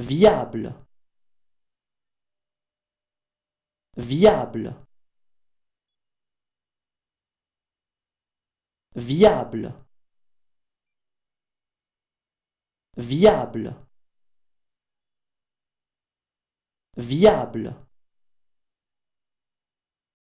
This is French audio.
viable viable viable viable viable